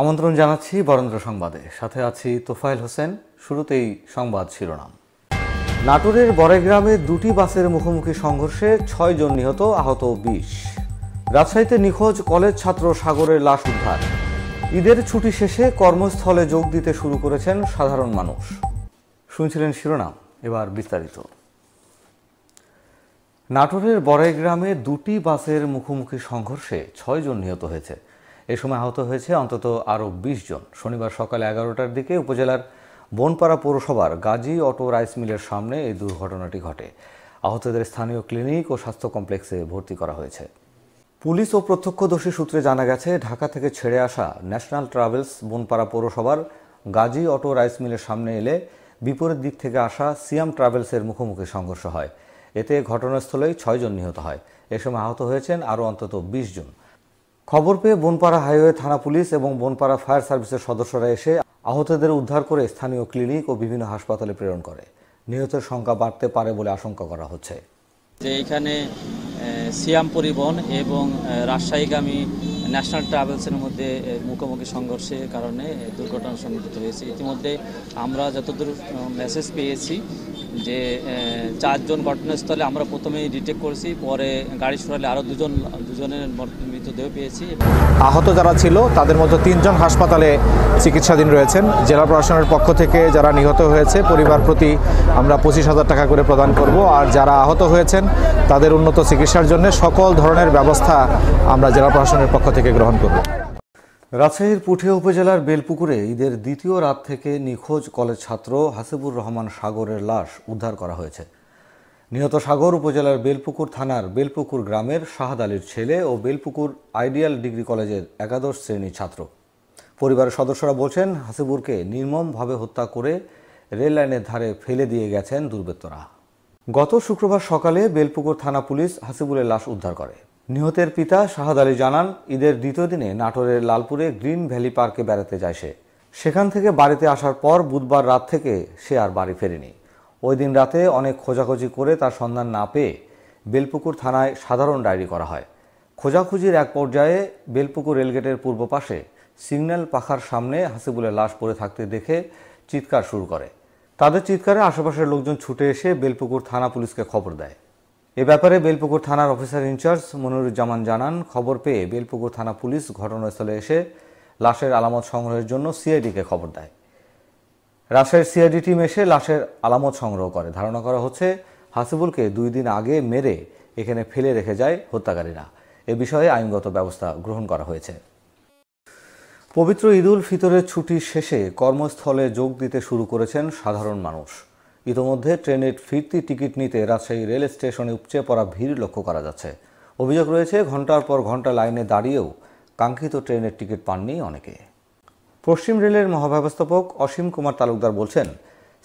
আমন্ত্রণ জানাচ্ছি বরেন্দ্র সংবাদে সাথে আছি তোফায়েল হোসেন শুরুতেই সংবাদ শিরোনাম নাটোরের গ্রামে দুটি বাসের মুখোমুখি সংঘর্ষে ছয় জন নিহত আহত বিশ রাজশাহীতে নিখোঁজ কলেজ ছাত্র সাগরের লাশ উদ্ধার ঈদের ছুটি শেষে কর্মস্থলে যোগ দিতে শুরু করেছেন সাধারণ মানুষ শুনছিলেন শিরোনাম এবার বিস্তারিত নাটোরের বড়াই গ্রামে দুটি বাসের মুখোমুখি সংঘর্ষে ছয়জন নিহত হয়েছে এ সময় আহত হয়েছে অন্তত আরও ২০ জন শনিবার সকালে এগারোটার দিকে উপজেলার বনপাড়া পৌরসভার গাজী অটো রাইস মিলের সামনে এই দুর্ঘটনাটি ঘটে আহতদের স্থানীয় ক্লিনিক ও স্বাস্থ্য কমপ্লেক্সে ভর্তি করা হয়েছে পুলিশ ও প্রত্যক্ষদর্শী সূত্রে জানা গেছে ঢাকা থেকে ছেড়ে আসা ন্যাশনাল ট্রাভেলস বনপাড়া পৌরসভার গাজী অটো রাইস মিলের সামনে এলে বিপরীত দিক থেকে আসা সিয়াম ট্রাভেলসের মুখোমুখি সংঘর্ষ হয় এতে ঘটনাস্থলেই ছয়জন নিহত হয় এ সময় আহত হয়েছেন আরও অন্তত বিশ জন খবর পেয়ে বনপাড়া হাইওয়ে থানা পুলিশ এবং বনপাড়া ফায়ার সার্ভিসের সদস্যরা এসে আহতদের উদ্ধার করে স্থানীয় ক্লিনিক ও বিভিন্ন হাসপাতালে প্রেরণ করে নিহতের সংখ্যা বাড়তে পারে বলে আশঙ্কা করা হচ্ছে যে এখানে সিয়াম পরিবহন এবং রাজশাহীগামী ন্যাশনাল ট্রাভেলসের মধ্যে মুখোমুখি সংঘর্ষের কারণে দুর্ঘটনা সংঘটিত হয়েছে ইতিমধ্যে আমরা যতদূর মেসেজ পেয়েছি যে চারজন ঘটনাস্থলে আমরা প্রথমেই ডিটেক্ট করেছি পরে গাড়ি সরালে আরও দুজন দুজনের মৃতদেহ পেয়েছি আহত যারা ছিল তাদের মধ্যে তিনজন হাসপাতালে চিকিৎসাধীন রয়েছেন জেলা প্রশাসনের পক্ষ থেকে যারা নিহত হয়েছে পরিবার প্রতি আমরা পঁচিশ হাজার টাকা করে প্রদান করব আর যারা আহত হয়েছেন তাদের উন্নত চিকিৎসার জন্য সকল ধরনের ব্যবস্থা আমরা জেলা প্রশাসনের পক্ষ থেকে গ্রহণ করব রাজশাহীর পুঠিয়া উপজেলার বেলপুকুরে ঈদের দ্বিতীয় রাত থেকে নিখোঁজ কলেজ ছাত্র হাসিবুর রহমান সাগরের লাশ উদ্ধার করা হয়েছে নিহত সাগর উপজেলার বেলপুকুর থানার বেলপুকুর গ্রামের শাহাদ আলীর ছেলে ও বেলপুকুর আইডিয়াল ডিগ্রি কলেজের একাদশ শ্রেণীর ছাত্র পরিবারের সদস্যরা বলছেন হাসিবুরকে নির্মমভাবে হত্যা করে রেল লাইনের ধারে ফেলে দিয়ে গেছেন দুর্বৃত্তরা গত শুক্রবার সকালে বেলপুকুর থানা পুলিশ হাসিবুরের লাশ উদ্ধার করে নিহতের পিতা শাহাদ আলী জানান ঈদের দ্বিতীয় দিনে নাটোরের লালপুরে গ্রিন ভ্যালি পার্কে বেড়াতে যায় সে সেখান থেকে বাড়িতে আসার পর বুধবার রাত থেকে সে আর বাড়ি ফেরেনি ওই দিন রাতে অনেক খোঁজাখুঁজি করে তার সন্ধান না পেয়ে বেলপুকুর থানায় সাধারণ ডায়েরি করা হয় খোঁজাখুঁজির এক পর্যায়ে বেলপুকুর রেলগেটের পূর্ব পাশে সিগন্যাল পাখার সামনে হাসিবুলের লাশ পড়ে থাকতে দেখে চিৎকার শুরু করে তাদের চিৎকারে আশেপাশের লোকজন ছুটে এসে বেলপুকুর থানা পুলিশকে খবর দেয় এ ব্যাপারে বেলপুকুর থানার অফিসার ইনচার্জ মনিরুজ্জামান জানান খবর পেয়ে বেলপুকুর থানা পুলিশ ঘটনাস্থলে এসে লাশের আলামত সংগ্রহের জন্য সিআইডিকে খবর দেয় রাশের সিআইডি টিম এসে লাশের আলামত সংগ্রহ করে ধারণা করা হচ্ছে হাসিবুলকে দুই দিন আগে মেরে এখানে ফেলে রেখে যায় হত্যাকারীরা এ বিষয়ে আইনগত ব্যবস্থা গ্রহণ করা হয়েছে পবিত্র ঈদুল ফিতরের ছুটি শেষে কর্মস্থলে যোগ দিতে শুরু করেছেন সাধারণ মানুষ ইতোমধ্যে ট্রেনের ফিরতি টিকিট নিতে রাজশাহী রেল স্টেশনে উপচে পড়া ভিড় লক্ষ্য করা যাচ্ছে অভিযোগ রয়েছে ঘন্টার পর ঘন্টা লাইনে দাঁড়িয়েও কাঙ্ক্ষিত ট্রেনের টিকিট পাননি অনেকে পশ্চিম রেলের মহাব্যবস্থাপক অসীম কুমার তালুকদার বলছেন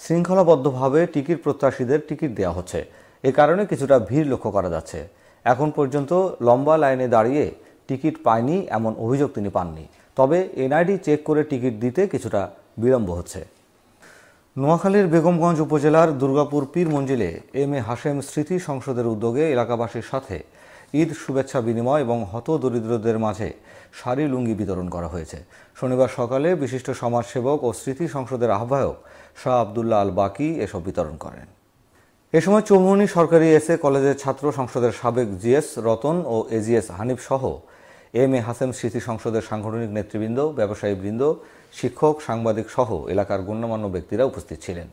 শৃঙ্খলাবদ্ধভাবে টিকিট প্রত্যাশীদের টিকিট দেওয়া হচ্ছে এ কারণে কিছুটা ভিড় লক্ষ্য করা যাচ্ছে এখন পর্যন্ত লম্বা লাইনে দাঁড়িয়ে টিকিট পায়নি এমন অভিযোগ তিনি পাননি তবে এনআইডি চেক করে টিকিট দিতে কিছুটা বিলম্ব হচ্ছে নোয়াখালীর বেগমগঞ্জ উপজেলার দুর্গাপুর পীর মঞ্জিলে এম এ হাশেম স্মৃতি সংসদের উদ্যোগে এলাকাবাসীর সাথে ঈদ শুভেচ্ছা বিনিময় এবং হত দরিদ্রদের মাঝে শাড়ি লুঙ্গি বিতরণ করা হয়েছে শনিবার সকালে বিশিষ্ট সমাজসেবক ও স্মৃতি সংসদের আহ্বায়ক শাহ আবদুল্লাহ আল বাকি এসব বিতরণ করেন এ সময় চৌমুহনী সরকারি এসে কলেজের ছাত্র সংসদের সাবেক জিএস রতন ও এজিএস হানিফ সহ এম এ হাসেম স্মৃতি সংসদের সাংগঠনিক নেতৃবৃন্দ ব্যবসায়ীবৃন্দ শিক্ষক সাংবাদিক সহ এলাকার গণ্যমান্য ব্যক্তিরা উপস্থিত ছিলেন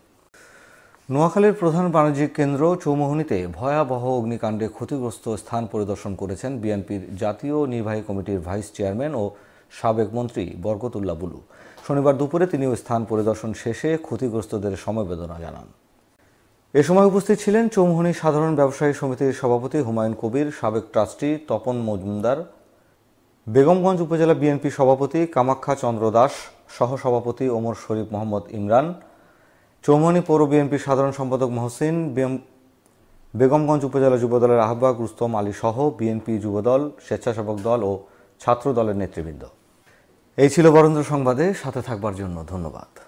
নোয়াখালীর প্রধান বাণিজ্যিক কেন্দ্র চৌমোহনীতে ভয়াবহ অগ্নিকাণ্ডে ক্ষতিগ্রস্ত স্থান পরিদর্শন করেছেন বিএনপির জাতীয় নির্বাহী কমিটির ভাইস চেয়ারম্যান ও সাবেক মন্ত্রী বরকতুল্লা বুলু শনিবার দুপুরে তিনিও স্থান পরিদর্শন শেষে ক্ষতিগ্রস্তদের সমবেদনা জানান এ সময় উপস্থিত ছিলেন চৌমোহনী সাধারণ ব্যবসায়ী সমিতির সভাপতি হুমায়ুন কবির সাবেক ট্রাস্টি তপন মজুমদার বেগমগঞ্জ উপজেলা বিএনপি সভাপতি কামাখ্যা চন্দ্র দাস সহ সভাপতি ওমর শরীফ মোহাম্মদ ইমরান চৌমনি পৌর বিএনপির সাধারণ সম্পাদক মহসিন বেগমগঞ্জ উপজেলা যুবদলের আহ্বায়ক রুস্তম আলী সহ বিএনপি যুবদল স্বেচ্ছাসেবক দল ও ছাত্র দলের নেতৃবৃন্দ এই ছিল বরেন্দ্র সংবাদে সাথে থাকবার জন্য ধন্যবাদ